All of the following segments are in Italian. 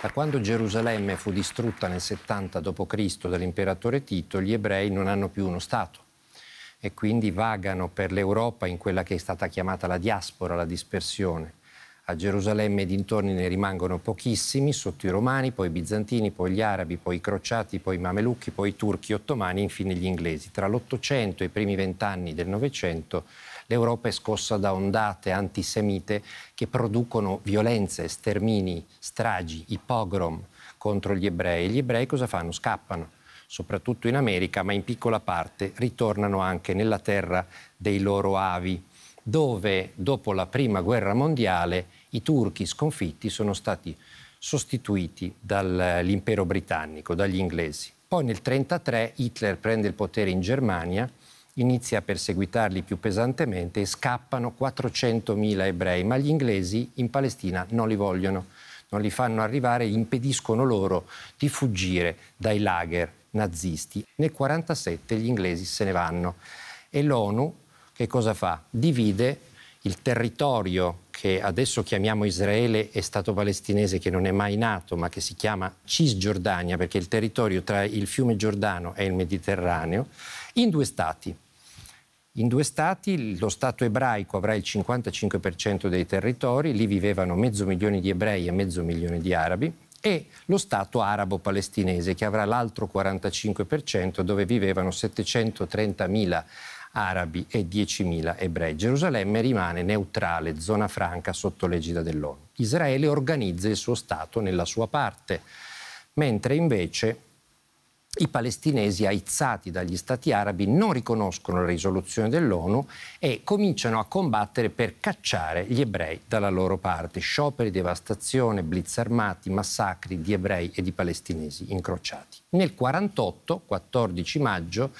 Da quando Gerusalemme fu distrutta nel 70 d.C. dall'imperatore Tito, gli ebrei non hanno più uno Stato e quindi vagano per l'Europa in quella che è stata chiamata la diaspora, la dispersione. A Gerusalemme e dintorni ne rimangono pochissimi, sotto i romani, poi i bizantini, poi gli arabi, poi i crociati, poi i mamelucchi, poi i turchi, ottomani infine gli inglesi. Tra l'Ottocento e i primi vent'anni del Novecento l'Europa è scossa da ondate antisemite che producono violenze, stermini, stragi, i pogrom contro gli ebrei. E Gli ebrei cosa fanno? Scappano soprattutto in America, ma in piccola parte ritornano anche nella terra dei loro avi, dove dopo la prima guerra mondiale i turchi sconfitti sono stati sostituiti dall'impero britannico, dagli inglesi. Poi nel 1933 Hitler prende il potere in Germania, inizia a perseguitarli più pesantemente e scappano 400.000 ebrei, ma gli inglesi in Palestina non li vogliono, non li fanno arrivare, impediscono loro di fuggire dai lager nazisti. Nel 1947 gli inglesi se ne vanno e l'ONU che cosa fa? Divide il territorio che adesso chiamiamo Israele e Stato palestinese che non è mai nato ma che si chiama Cisgiordania perché è il territorio tra il fiume Giordano e il Mediterraneo in due stati. In due stati lo Stato ebraico avrà il 55% dei territori, lì vivevano mezzo milione di ebrei e mezzo milione di arabi, e lo Stato arabo palestinese che avrà l'altro 45% dove vivevano 730.000 arabi e 10.000 ebrei. Gerusalemme rimane neutrale, zona franca sotto l'egida dell'ONU. Israele organizza il suo Stato nella sua parte, mentre invece i palestinesi aizzati dagli stati arabi non riconoscono la risoluzione dell'ONU e cominciano a combattere per cacciare gli ebrei dalla loro parte. Scioperi, devastazione, blitz armati, massacri di ebrei e di palestinesi incrociati. Nel 48, 14 maggio,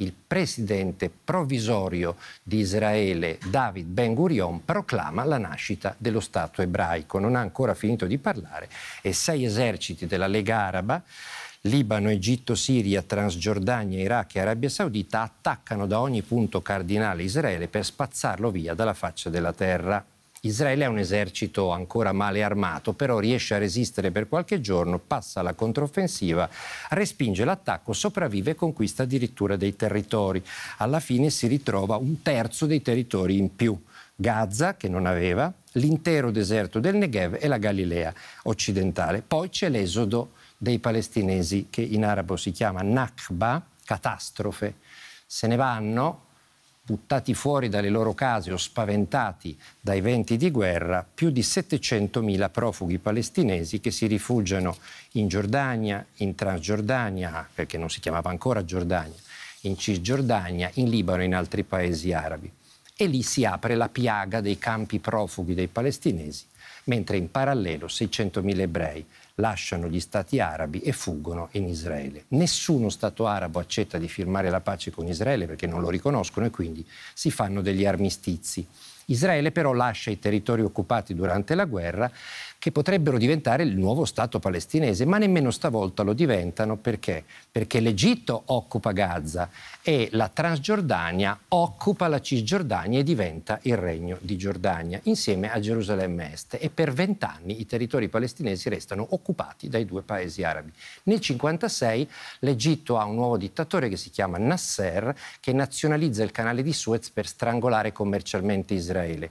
il presidente provvisorio di Israele David Ben Gurion proclama la nascita dello Stato ebraico. Non ha ancora finito di parlare e sei eserciti della Lega Araba Libano, Egitto, Siria, Transgiordania, Iraq e Arabia Saudita attaccano da ogni punto cardinale Israele per spazzarlo via dalla faccia della terra. Israele ha un esercito ancora male armato, però riesce a resistere per qualche giorno, passa alla controffensiva, respinge l'attacco, sopravvive e conquista addirittura dei territori. Alla fine si ritrova un terzo dei territori in più. Gaza, che non aveva, l'intero deserto del Negev e la Galilea occidentale. Poi c'è l'esodo dei palestinesi, che in arabo si chiama Nakba, catastrofe, se ne vanno buttati fuori dalle loro case o spaventati dai venti di guerra, più di 700.000 profughi palestinesi che si rifugiano in Giordania, in Transgiordania, perché non si chiamava ancora Giordania, in Cisgiordania, in Libano e in altri paesi arabi e lì si apre la piaga dei campi profughi dei palestinesi, mentre in parallelo 600.000 ebrei lasciano gli stati arabi e fuggono in Israele. Nessuno stato arabo accetta di firmare la pace con Israele perché non lo riconoscono e quindi si fanno degli armistizi. Israele però lascia i territori occupati durante la guerra che potrebbero diventare il nuovo Stato palestinese, ma nemmeno stavolta lo diventano perché? Perché l'Egitto occupa Gaza e la Transgiordania occupa la Cisgiordania e diventa il Regno di Giordania insieme a Gerusalemme Est e per vent'anni i territori palestinesi restano occupati dai due paesi arabi. Nel 1956 l'Egitto ha un nuovo dittatore che si chiama Nasser che nazionalizza il canale di Suez per strangolare commercialmente Israele.